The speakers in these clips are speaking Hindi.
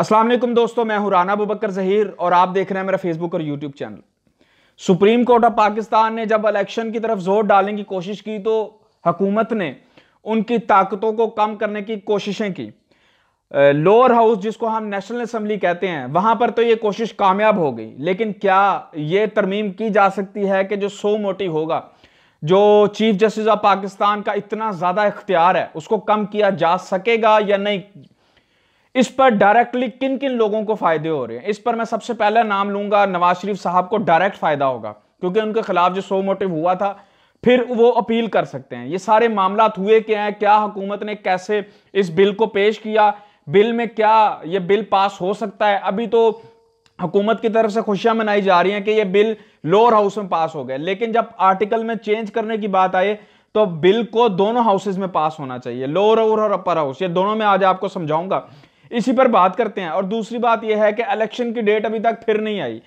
असलम दोस्तों मैं हूं राना बुबकर जहीर और आप देख रहे हैं मेरा फेसबुक और YouTube channel supreme court of Pakistan ने जब इलेक्शन की तरफ जोर डालने की कोशिश की तो हकूमत ने उनकी ताकतों को कम करने की कोशिशें की लोअर हाउस जिसको हम नेशनल असम्बली कहते हैं वहां पर तो ये कोशिश कामयाब हो गई लेकिन क्या ये तरमीम की जा सकती है कि जो सो मोटी होगा जो चीफ जस्टिस ऑफ पाकिस्तान का इतना ज़्यादा इख्तियार है उसको कम किया जा सकेगा या नहीं इस पर डायरेक्टली किन किन लोगों को फायदे हो रहे हैं इस पर मैं सबसे पहला नाम लूंगा नवाज शरीफ साहब को डायरेक्ट फायदा होगा क्योंकि उनके खिलाफ जो सो मोटिव हुआ था फिर वो अपील कर सकते हैं ये सारे मामला हुए क्या हैं क्या हुकूमत ने कैसे इस बिल को पेश किया बिल में क्या ये बिल पास हो सकता है अभी तो हुकूमत की तरफ से खुशियां मनाई जा रही हैं कि ये बिल लोअर हाउस में पास हो गया लेकिन जब आर्टिकल में चेंज करने की बात आई तो बिल को दोनों हाउसेज में पास होना चाहिए लोअर और अपर हाउस ये दोनों में आज आपको समझाऊंगा इसी पर बात करते हैं और दूसरी बात यह है कि इलेक्शन की डेट अभी तक फिर नहीं आई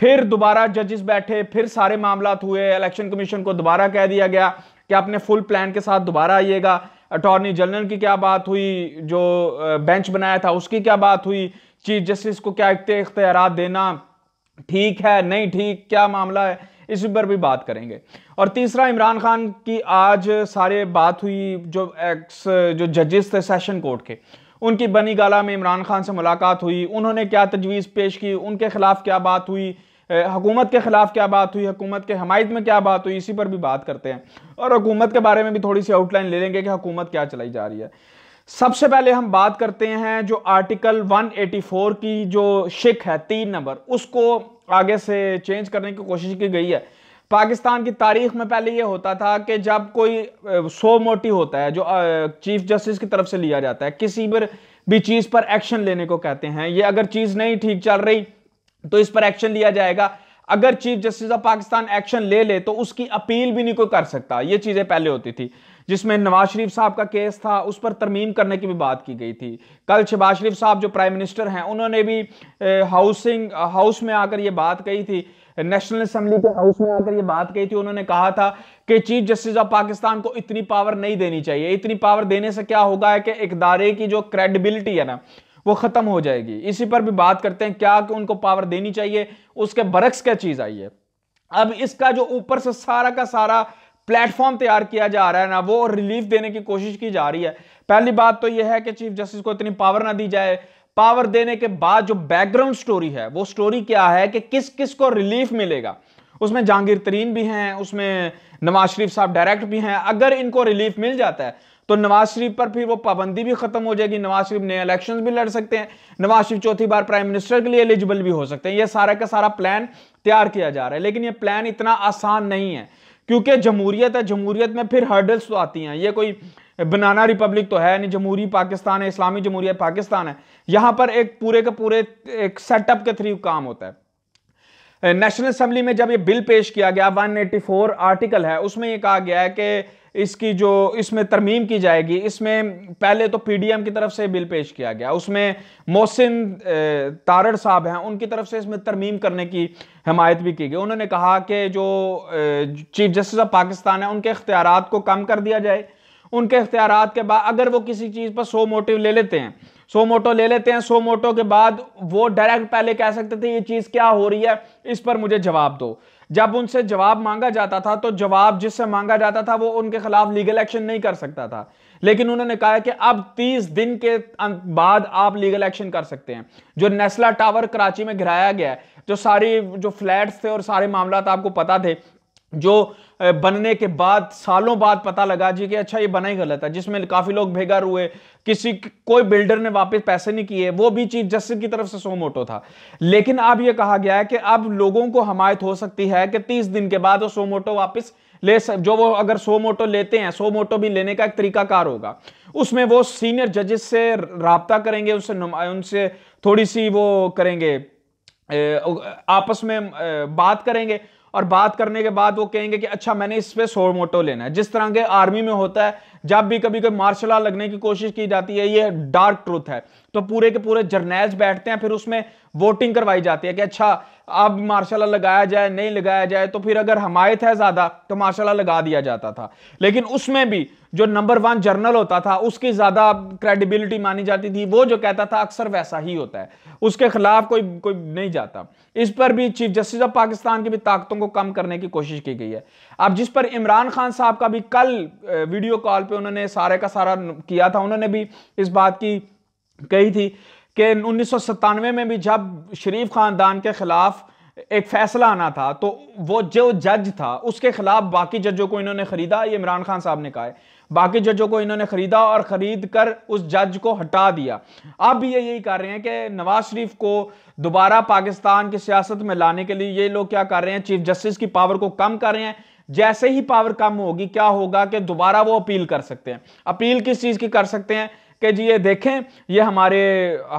फिर दोबारा जजेस बैठे फिर सारे मामला हुए इलेक्शन कमीशन को दोबारा कह दिया गया कि आपने फुल प्लान के साथ दोबारा आइएगा अटॉर्नी जनरल की क्या बात हुई जो बेंच बनाया था उसकी क्या बात हुई चीफ जस्टिस को क्या इख्तियार देना ठीक है नहीं ठीक क्या मामला है इसी पर भी बात करेंगे और तीसरा इमरान खान की आज सारे बात हुई जो एक्स जो जजेस थे सेशन कोर्ट के उनकी बनी गाला में इमरान खान से मुलाकात हुई उन्होंने क्या तजवीज़ पेश की उनके ख़िलाफ़ क्या बात हुई हुकूमत के ख़िलाफ़ क्या बात हुई हकूमत के हमायत में क्या बात हुई इसी पर भी बात करते हैं और हुकूमत के बारे में भी थोड़ी सी आउटलाइन ले लेंगे कि हुकूमत क्या चलाई जा रही है सबसे पहले हम बात करते हैं जो आर्टिकल 184 की जो शिक है तीन नंबर उसको आगे से चेंज करने की कोशिश की गई है पाकिस्तान की तारीख में पहले ये होता था कि जब कोई सो मोटी होता है जो चीफ जस्टिस की तरफ से लिया जाता है किसी पर भी चीज़ पर एक्शन लेने को कहते हैं ये अगर चीज़ नहीं ठीक चल रही तो इस पर एक्शन लिया जाएगा अगर chief justice of Pakistan action ले ले तो उसकी अपील भी नहीं कोई कर सकता ये चीज़ें पहले होती थी जिसमें नवाज शरीफ साहब का केस था उस पर तरमीम करने की भी बात की गई थी कल शहबाज शरीफ साहब जो प्राइम मिनिस्टर हैं उन्होंने भी हाउसिंग हाउस में आकर ये बात कही थी नेशनल असेंबली के हाउस में आकर ये बात कही थी उन्होंने कहा था कि चीफ जस्टिस ऑफ पाकिस्तान को इतनी पावर नहीं देनी चाहिए इतनी पावर देने से क्या होगा है कि इकदारे की जो क्रेडिबिलिटी है ना वो खत्म हो जाएगी इसी पर भी बात करते हैं क्या कि उनको पावर देनी चाहिए उसके बरक्स क्या चीज आई है अब इसका जो ऊपर से सारा का सारा प्लेटफॉर्म तैयार किया जा रहा है ना वो रिलीफ देने की कोशिश की जा रही है पहली बात तो यह है कि चीफ जस्टिस को इतनी पावर ना दी जाए पावर देने के बाद जो बैकग्राउंड स्टोरी है वो स्टोरी क्या है कि किस किस को रिलीफ मिलेगा उसमें जहांगीर तरीन भी हैं उसमें नवाज शरीफ साहब डायरेक्ट भी हैं अगर इनको रिलीफ मिल जाता है तो नवाज शरीफ पर फिर वो पाबंदी भी खत्म हो जाएगी नवाज शरीफ नए इलेक्शन भी लड़ सकते हैं नवाज शरीफ चौथी बार प्राइम मिनिस्टर के लिए एलिजिबल भी हो सकते हैं ये सारा का सारा प्लान तैयार किया जा रहा है लेकिन ये प्लान इतना आसान नहीं है क्योंकि जमहूरियत है जमहूरियत में फिर हर्डल्स तो आती हैं ये कोई बनाना रिपब्लिक तो है नहीं जमहूरी पाकिस्तान है इस्लामी जमहूरी पाकिस्तान है यहाँ पर एक पूरे के पूरे एक सेटअप के थ्रू काम होता है नेशनल असम्बली में जब ये बिल पेश किया गया 184 आर्टिकल है उसमें ये कहा गया है कि इसकी जो इसमें तरमीम की जाएगी इसमें पहले तो पीडीएम की तरफ से बिल पेश किया गया उसमें मोहसिन तारड़ साहब हैं उनकी तरफ से इसमें तरमीम करने की हमायत भी की गई उन्होंने कहा कि जो चीफ जस्टिस ऑफ पाकिस्तान है उनके इख्तियार को कम कर दिया जाए उनके अख्तियार के बाद अगर वो किसी चीज़ पर सो मोटिव ले लेते हैं सो मोटो ले लेते हैं सो मोटो के बाद वो डायरेक्ट पहले कह सकते थे ये चीज़ क्या हो रही है इस पर मुझे जवाब दो जब उनसे जवाब मांगा जाता था तो जवाब जिससे मांगा जाता था वो उनके खिलाफ लीगल एक्शन नहीं कर सकता था लेकिन उन्होंने कहा कि अब 30 दिन के बाद आप लीगल एक्शन कर सकते हैं जो नेस्ला टावर कराची में गिराया गया है जो सारी जो फ्लैट्स थे और सारे मामला आपको पता थे जो बनने के बाद सालों बाद पता लगा जी कि अच्छा ये बना ही गलत है जिसमें काफी लोग बेघर हुए किसी कोई बिल्डर ने वापस पैसे नहीं किए वो भी चीज जस्टिस की तरफ से सो मोटो था लेकिन अब ये कहा गया है कि अब लोगों को हमायत हो सकती है कि तीस दिन के बाद वो सो मोटो वापिस ले सक जो वो अगर सो मोटो लेते हैं सो मोटो भी लेने का एक तरीकाकार होगा उसमें वो सीनियर जजेस से रबता करेंगे उनसे उनसे थोड़ी सी वो करेंगे आपस में बात करेंगे और बात करने के बाद वो कहेंगे कि अच्छा मैंने इस पर सोर मोटो लेना है जिस तरह के आर्मी में होता है जब भी कभी कोई मार्शल आर्ट लगने की कोशिश की जाती है ये डार्क ट्रूथ है तो पूरे के पूरे जर्नैल्स बैठते हैं फिर उसमें वोटिंग करवाई जाती है कि अच्छा अब मार्शाला लगाया जाए नहीं लगाया जाए तो फिर अगर हमायत है ज़्यादा तो मार्शाला लगा दिया जाता था लेकिन उसमें भी जो नंबर वन जर्नल होता था उसकी ज़्यादा क्रेडिबिलिटी मानी जाती थी वो जो कहता था अक्सर वैसा ही होता है उसके खिलाफ कोई कोई नहीं जाता इस पर भी चीफ जस्टिस ऑफ पाकिस्तान की भी ताकतों को कम करने की कोशिश की गई है अब जिस पर इमरान खान साहब का भी कल वीडियो कॉल पर उन्होंने सारे का सारा किया था उन्होंने भी इस बात की कही थी कि उन्नीस में भी जब शरीफ ख़ानदान के ख़िलाफ़ एक फैसला आना था तो वो जो जज था उसके खिलाफ बाकी जजों को इन्होंने खरीदा ये इमरान खान साहब ने कहा है बाकी जजों को इन्होंने खरीदा और खरीद कर उस जज को हटा दिया अब भी ये यही कर रहे हैं कि नवाज शरीफ को दोबारा पाकिस्तान की सियासत में लाने के लिए ये लोग क्या कर रहे हैं चीफ जस्टिस की पावर को कम कर रहे हैं जैसे ही पावर कम होगी क्या होगा कि दोबारा वो अपील कर सकते हैं अपील किस चीज़ की कर सकते हैं कि जी ये देखें ये हमारे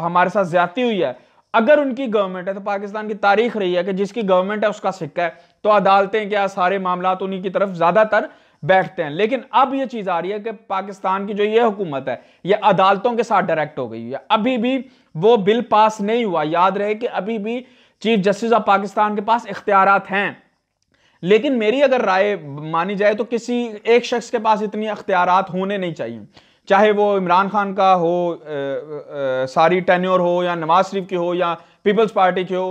हमारे साथ ज्यादा हुई है अगर उनकी गवर्नमेंट है तो पाकिस्तान की तारीख रही है कि जिसकी गवर्नमेंट है उसका सिक्का है तो अदालतें क्या सारे मामला उन्हीं की तरफ ज़्यादातर बैठते हैं लेकिन अब यह चीज़ आ रही है कि पाकिस्तान की जो ये हुकूमत है यह अदालतों के साथ डायरेक्ट हो गई है अभी भी वो बिल पास नहीं हुआ याद रहे कि अभी भी चीफ जस्टिस ऑफ पाकिस्तान के पास इख्तियार हैं लेकिन मेरी अगर राय मानी जाए तो किसी एक शख्स के पास इतनी अख्तियार होने नहीं चाहिए चाहे वो इमरान खान का हो आ, आ, सारी टेन्योर हो या नवाज शरीफ की हो या पीपल्स पार्टी की हो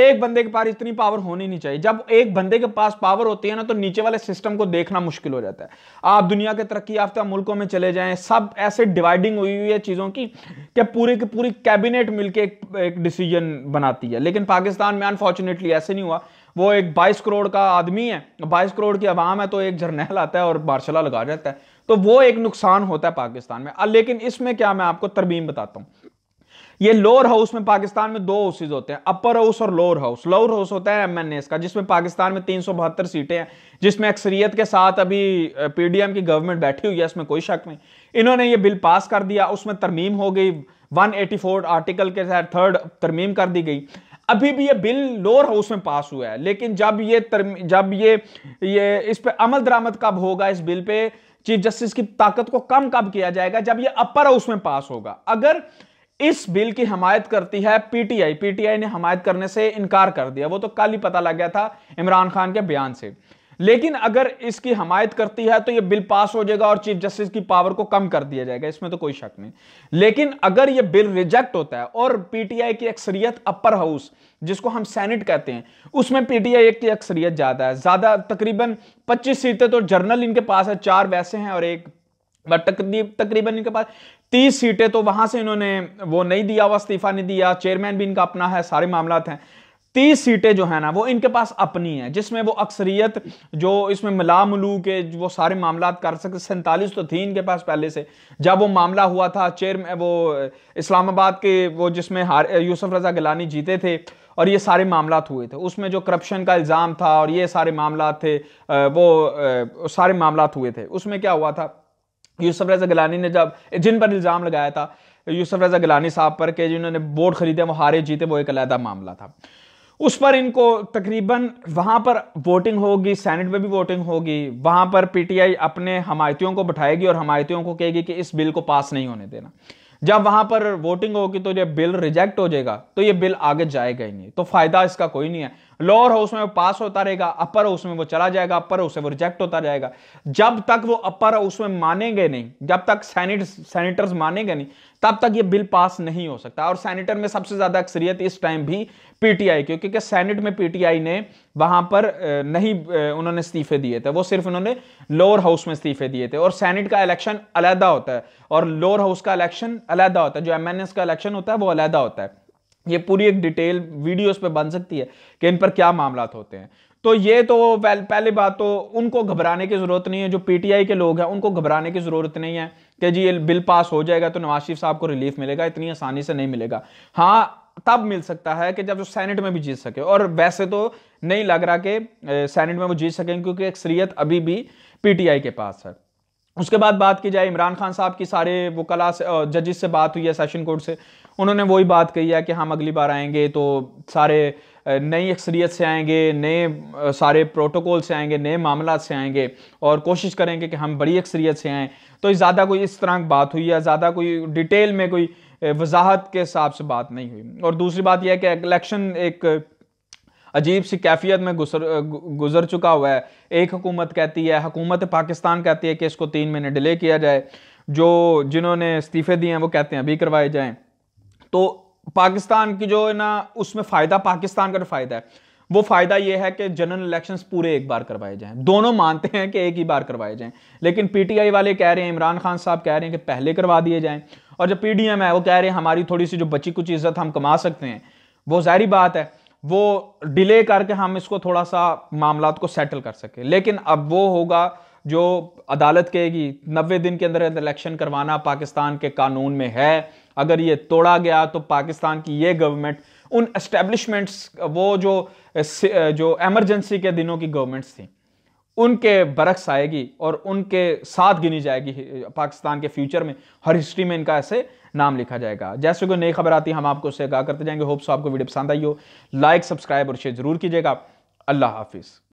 एक बंदे के पास इतनी पावर होनी नहीं चाहिए जब एक बंदे के पास पावर होती है ना तो नीचे वाले सिस्टम को देखना मुश्किल हो जाता है आप दुनिया के तरक्की याफ्ता मुल्कों में चले जाएं सब ऐसे डिवाइडिंग हुई हुई है चीज़ों की कि पूरी की पूरी कैबिनेट मिलके एक, एक डिसीजन बनाती है लेकिन पाकिस्तान में अनफॉर्चुनेटली ऐसे नहीं हुआ वो एक बाईस करोड़ का आदमी है बाईस करोड़ की आवाम है तो एक जर्नैल आता है और बारशला लगा जाता है तो वो एक नुकसान होता है पाकिस्तान में लेकिन इसमें क्या मैं आपको तरमीम बताता हूं ये लोअर हाउस में पाकिस्तान में दो हाउसेज होते हैं अपर हाउस और लोअर हाउस लोअर हाउस होता है एमएनएस का जिसमें पाकिस्तान में तीन सीटें हैं जिसमें अक्सरियत के साथ अभी पीडीएम की गवर्नमेंट बैठी हुई है इसमें कोई शक नहीं इन्होंने ये बिल पास कर दिया उसमें तरमीम हो गई 184 आर्टिकल के तहत थर्ड तरमीम कर दी गई अभी भी ये बिल लोअर हाउस में पास हुआ है लेकिन जब ये जब ये ये इस पर अमल दरामद कब होगा इस बिल पे चीफ जस्टिस की ताकत को कम कब किया जाएगा जब ये अपर हाउस में पास होगा अगर इस बिल की हमायत करती है पीटीआई पीटीआई ने हमायत करने से इनकार कर दिया वो तो कल ही पता लग गया था इमरान खान के बयान से लेकिन अगर इसकी हमायत करती है तो यह बिल पास हो जाएगा और चीफ जस्टिस की पावर को कम कर दिया जाएगा इसमें तो कोई शक नहीं लेकिन अगर यह बिल रिजेक्ट होता है और पीटीआई की अक्सरियत अपर हाउस जिसको हम सेनेट कहते हैं उसमें पीटीआई की अक्सरियत ज्यादा है ज्यादा तकरीबन पच्चीस सीटें तो जर्नल इनके पास है चार वैसे हैं और एक तकरीबन इनके पास तीस सीटें तो वहां से इन्होंने वो नहीं दिया हुआ इस्तीफा नहीं दिया चेयरमैन भी इनका अपना है सारे मामला हैं तीस सीटें जो है ना वो इनके पास अपनी है जिसमें वो अक्सरियत जो इसमें मिला मलू के वो सारे मामला कर सकते सैंतालीस तो थी इनके पास पहले से जब वो मामला हुआ था चेयर वो इस्लामाबाद के वो जिसमें हार यूसुफ रजा गिलानी जीते थे और ये सारे मामला हुए थे उसमें जो करप्शन का इल्ज़ाम था और ये सारे मामला थे वो सारे मामला हुए थे उसमें क्या हुआ था यूसुफ रजा गिलानी ने जब जिन पर इल्ज़ाम लगाया था यूसुफ रजा गिलानी साहब पर कि जिन्होंने बोर्ड खरीदे वो हारे जीते वो एक अलहदा मामला था उस पर इनको तकरीबन वहाँ पर वोटिंग होगी सेनेट में भी वोटिंग होगी वहाँ पर पीटीआई अपने हमायतियों को बैठाएगी और हमायतियों को कहेगी कि इस बिल को पास नहीं होने देना जब वहाँ पर वोटिंग होगी तो ये बिल रिजेक्ट हो जाएगा तो ये बिल आगे जाएगा ही नहीं तो फायदा इसका कोई नहीं है लोअर हाउस में वो पास होता रहेगा अपर हाउस में वो चला जाएगा अपर हाउस में वो रिजेक्ट होता जाएगा जब तक वो अपर हाउस में मानेंगे नहीं जब तक सैनिट सेनेटर्स मानेंगे नहीं तब तक ये बिल पास नहीं हो सकता और सैनिटर में सबसे ज्यादा अक्सरियत इस टाइम भी पीटीआई की क्योंकि सैनेट में पीटीआई ने वहां पर नहीं उन्होंने इस्तीफे दिए थे वो सिर्फ उन्होंने लोअर हाउस में इस्तीफे दिए थे और सेनेट का इलेक्शन अलहदा होता है और लोअर हाउस का इलेक्शन अलहदा होता है जो एम का इलेक्शन होता है वो अलहदा होता है ये पूरी एक डिटेल वीडियोस पे बन सकती है कि इन पर क्या मामला होते हैं तो ये तो पहली बात तो उनको घबराने की ज़रूरत नहीं है जो पीटीआई के लोग हैं उनको घबराने की ज़रूरत नहीं है कि जी ये बिल पास हो जाएगा तो नवाज शरीफ साहब को रिलीफ मिलेगा इतनी आसानी से नहीं मिलेगा हाँ तब मिल सकता है कि जब वो सेनेट में भी जीत सके और वैसे तो नहीं लग रहा कि सैनेट में वो जीत सकें क्योंकि अक्सरियत अभी भी पीटीआई के पास है उसके बाद बात की जाए इमरान खान साहब की सारे वो कला से जजिस से बात हुई है सेशन कोर्ट से उन्होंने वही बात कही है कि हम अगली बार आएंगे तो सारे नई अक्सरियत से आएंगे नए सारे प्रोटोकॉल से आएंगे नए मामला से आएंगे और कोशिश करेंगे कि हम बड़ी अक्सरियत से आएँ तो ज़्यादा कोई इस तरह की बात हुई या ज़्यादा कोई डिटेल में कोई वजाहत के हिसाब से बात नहीं हुई और दूसरी बात यह है कि इलेक्शन एक अजीब सी कैफियत में गुजर गुजर चुका हुआ है एक हुकूमत कहती है हकूमत पाकिस्तान कहती है कि इसको तीन महीने डिले किया जाए जो जिन्होंने इस्तीफ़े दिए हैं वो कहते हैं अभी करवाए जाएँ तो पाकिस्तान की जो है ना उसमें फ़ायदा पाकिस्तान का जो तो फ़ायदा है वो फ़ायदा ये है कि जनरल इलेक्शंस पूरे एक बार करवाए जाएं दोनों मानते हैं कि एक ही बार करवाए जाएं लेकिन पीटीआई वाले कह रहे हैं इमरान खान साहब कह रहे हैं कि पहले करवा दिए जाएं और जो पीडीएम है वो कह रहे हैं हमारी थोड़ी सी जो बची कुछ इज्जत हम कमा सकते हैं वो जहरी बात है वो डिले करके हम इसको थोड़ा सा मामला को सेटल कर सके लेकिन अब वो होगा जो अदालत कहेगी नब्बे दिन के अंदर इलेक्शन करवाना पाकिस्तान के कानून में है अगर ये तोड़ा गया तो पाकिस्तान की ये गवर्नमेंट उन एस्टेब्लिशमेंट्स वो जो जो एमरजेंसी के दिनों की गवर्नमेंट्स थी उनके बरक्स आएगी और उनके साथ गिनी जाएगी पाकिस्तान के फ्यूचर में हर हिस्ट्री में इनका ऐसे नाम लिखा जाएगा जैसे कोई नई खबर आती है हम आपको उसे आगा करते जाएंगे होप्स आपको वीडियो पसंद आई हो लाइक सब्सक्राइब और शेयर जरूर कीजिएगा अल्लाह हाफिज़